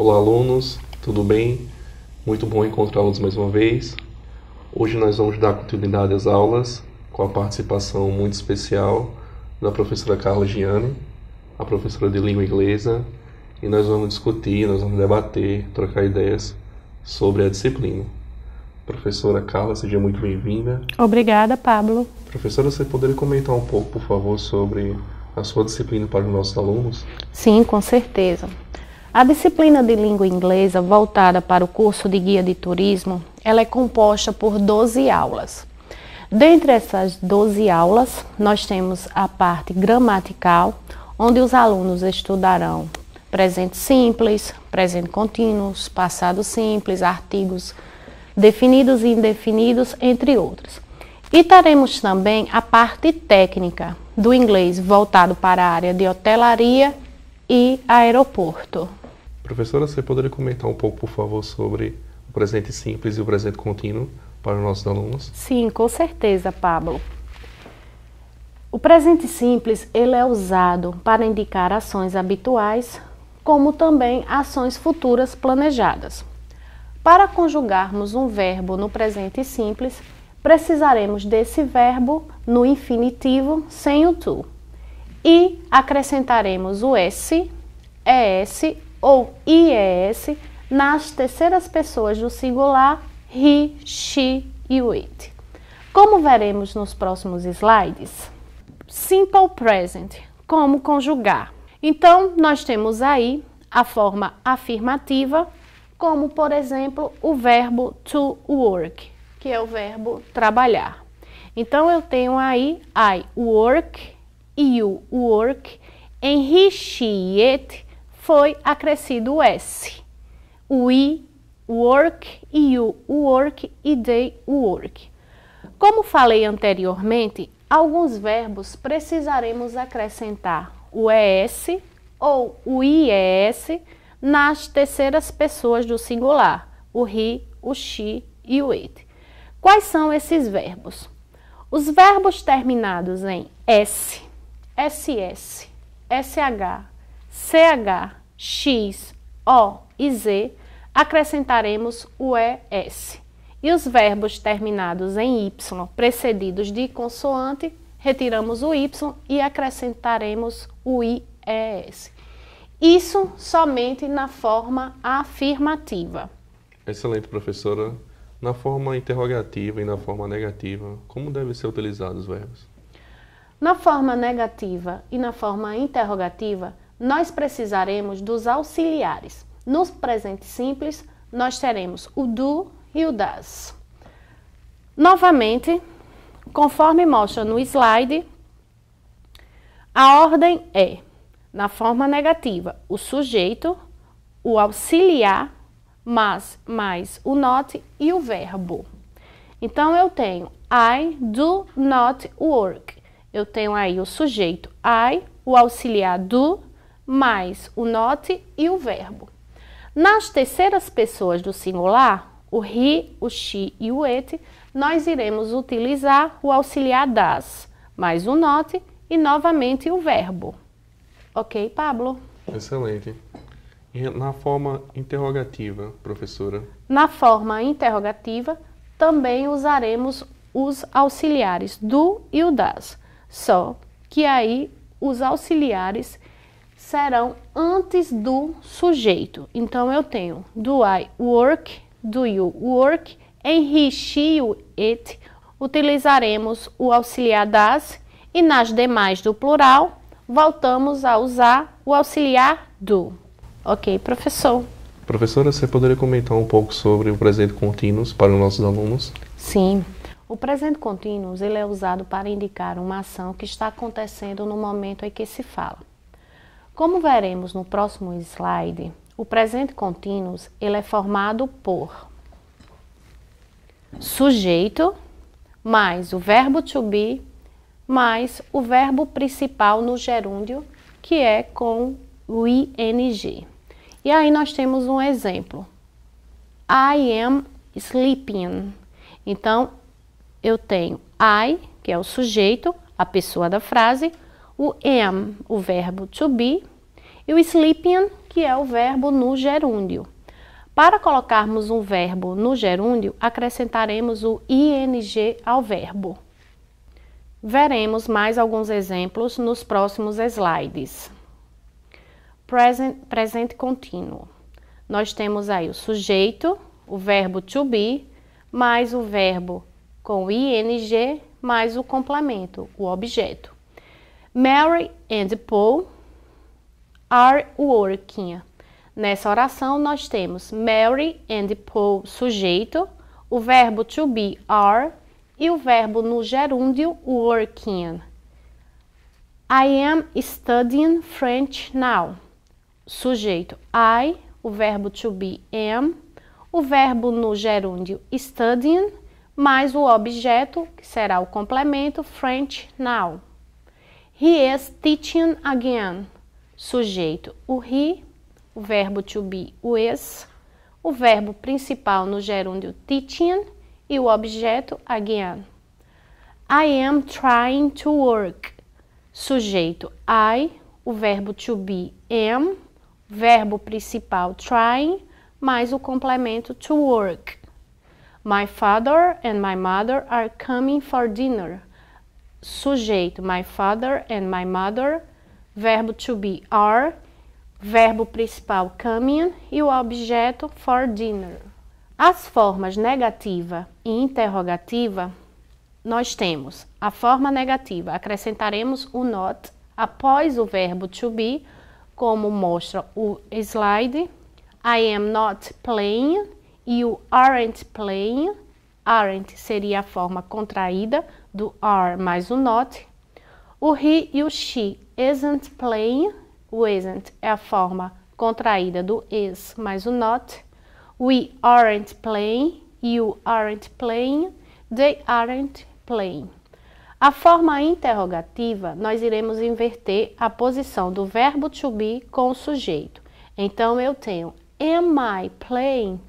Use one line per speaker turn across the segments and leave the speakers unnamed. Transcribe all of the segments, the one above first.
Olá, alunos, tudo bem? Muito bom encontrá-los mais uma vez. Hoje nós vamos dar continuidade às aulas com a participação muito especial da professora Carla Gianni, a professora de língua inglesa, e nós vamos discutir, nós vamos debater, trocar ideias sobre a disciplina. Professora Carla, seja muito bem-vinda.
Obrigada, Pablo.
Professora, você poderia comentar um pouco, por favor, sobre a sua disciplina para os nossos alunos?
Sim, com certeza. A disciplina de língua inglesa voltada para o curso de guia de turismo, ela é composta por 12 aulas. Dentre essas 12 aulas, nós temos a parte gramatical, onde os alunos estudarão presente simples, presente contínuo, passado simples, artigos definidos e indefinidos, entre outros. E teremos também a parte técnica do inglês voltado para a área de hotelaria e aeroporto.
Professora, você poderia comentar um pouco, por favor, sobre o presente simples e o presente contínuo para os nossos alunos?
Sim, com certeza, Pablo. O presente simples ele é usado para indicar ações habituais, como também ações futuras planejadas. Para conjugarmos um verbo no presente simples, precisaremos desse verbo no infinitivo sem o to e acrescentaremos o s, é es ou IES nas terceiras pessoas do singular he, she e it. Como veremos nos próximos slides, simple present, como conjugar. Então, nós temos aí a forma afirmativa, como por exemplo o verbo to work, que é o verbo trabalhar. Então, eu tenho aí I work, you work, and he, she, it foi acrescido o S. O I, work, e o work, e they, work. Como falei anteriormente, alguns verbos precisaremos acrescentar o ES ou o IES nas terceiras pessoas do singular, o he, o she e o it. Quais são esses verbos? Os verbos terminados em S, SS, SH, CH, X, O e Z, acrescentaremos o ES. E os verbos terminados em Y, precedidos de consoante, retiramos o Y e acrescentaremos o IES. Isso somente na forma afirmativa.
Excelente, professora. Na forma interrogativa e na forma negativa, como devem ser utilizados os verbos?
Na forma negativa e na forma interrogativa, nós precisaremos dos auxiliares. No presente simples, nós teremos o do e o das. Novamente, conforme mostra no slide, a ordem é, na forma negativa, o sujeito, o auxiliar, mas, mais o not e o verbo. Então, eu tenho I do not work. Eu tenho aí o sujeito I, o auxiliar do mais o note e o verbo. Nas terceiras pessoas do singular, o he, o she e o it, nós iremos utilizar o auxiliar das, mais o note e novamente o verbo. Ok, Pablo?
Excelente. Na forma interrogativa, professora?
Na forma interrogativa, também usaremos os auxiliares do e o das, só que aí os auxiliares serão antes do sujeito. Então eu tenho do I work, do you work, em he, she, it utilizaremos o auxiliar das e nas demais do plural voltamos a usar o auxiliar do. Ok, professor?
Professora, você poderia comentar um pouco sobre o presente contínuo para os nossos alunos?
Sim. O presente contínuo ele é usado para indicar uma ação que está acontecendo no momento em que se fala. Como veremos no próximo slide, o presente contínuo ele é formado por sujeito mais o verbo to be mais o verbo principal no gerúndio, que é com o ing. E aí nós temos um exemplo. I am sleeping. Então, eu tenho I, que é o sujeito, a pessoa da frase, o am, o verbo to be, e o sleeping, que é o verbo no gerúndio. Para colocarmos um verbo no gerúndio, acrescentaremos o ing ao verbo. Veremos mais alguns exemplos nos próximos slides. Present, presente contínuo. Nós temos aí o sujeito, o verbo to be, mais o verbo com ing, mais o complemento, o objeto. Mary and Paul are working. Nessa oração, nós temos Mary and Paul sujeito, o verbo to be are e o verbo no gerúndio working. I am studying French now. Sujeito I, o verbo to be am, o verbo no gerúndio studying, mais o objeto, que será o complemento French now. He is teaching again. Sujeito, o he, o verbo to be, o is, o verbo principal no gerúndio teaching e o objeto again. I am trying to work. Sujeito, I, o verbo to be, am, verbo principal trying, mais o complemento to work. My father and my mother are coming for dinner sujeito my father and my mother, verbo to be are, verbo principal coming e o objeto for dinner. As formas negativa e interrogativa, nós temos a forma negativa, acrescentaremos o not após o verbo to be, como mostra o slide. I am not playing e o aren't playing. Aren't seria a forma contraída do are mais o not. O he e o she isn't playing. O isn't é a forma contraída do is mais o not. We aren't playing. You aren't playing. They aren't playing. A forma interrogativa, nós iremos inverter a posição do verbo to be com o sujeito. Então, eu tenho Am I playing?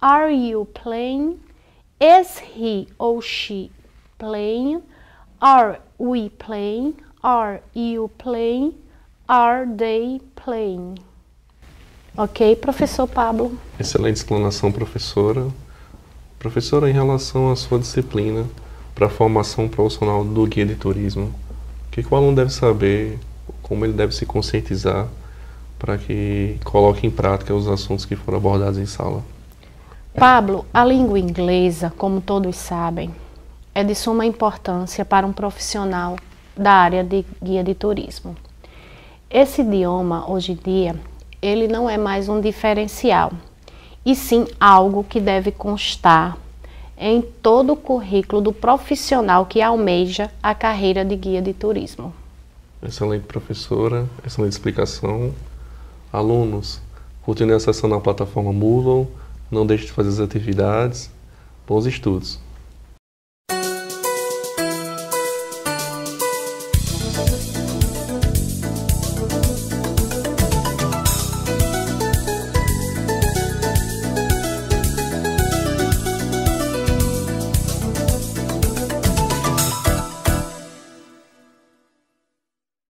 Are you playing? Is he ou she playing? Are we playing? Are you playing? Are they playing? Ok, professor Pablo.
Excelente explanação, professora. Professora, em relação à sua disciplina para a formação profissional do guia de turismo, o que, que o aluno deve saber, como ele deve se conscientizar para que coloque em prática os assuntos que foram abordados em sala?
Pablo, a língua inglesa, como todos sabem, é de suma importância para um profissional da área de guia de turismo. Esse idioma, hoje em dia, ele não é mais um diferencial, e sim algo que deve constar em todo o currículo do profissional que almeja a carreira de guia de turismo.
Excelente professora, excelente explicação. Alunos, continue acessando a plataforma Moodle, não deixe de fazer as atividades. Bons estudos!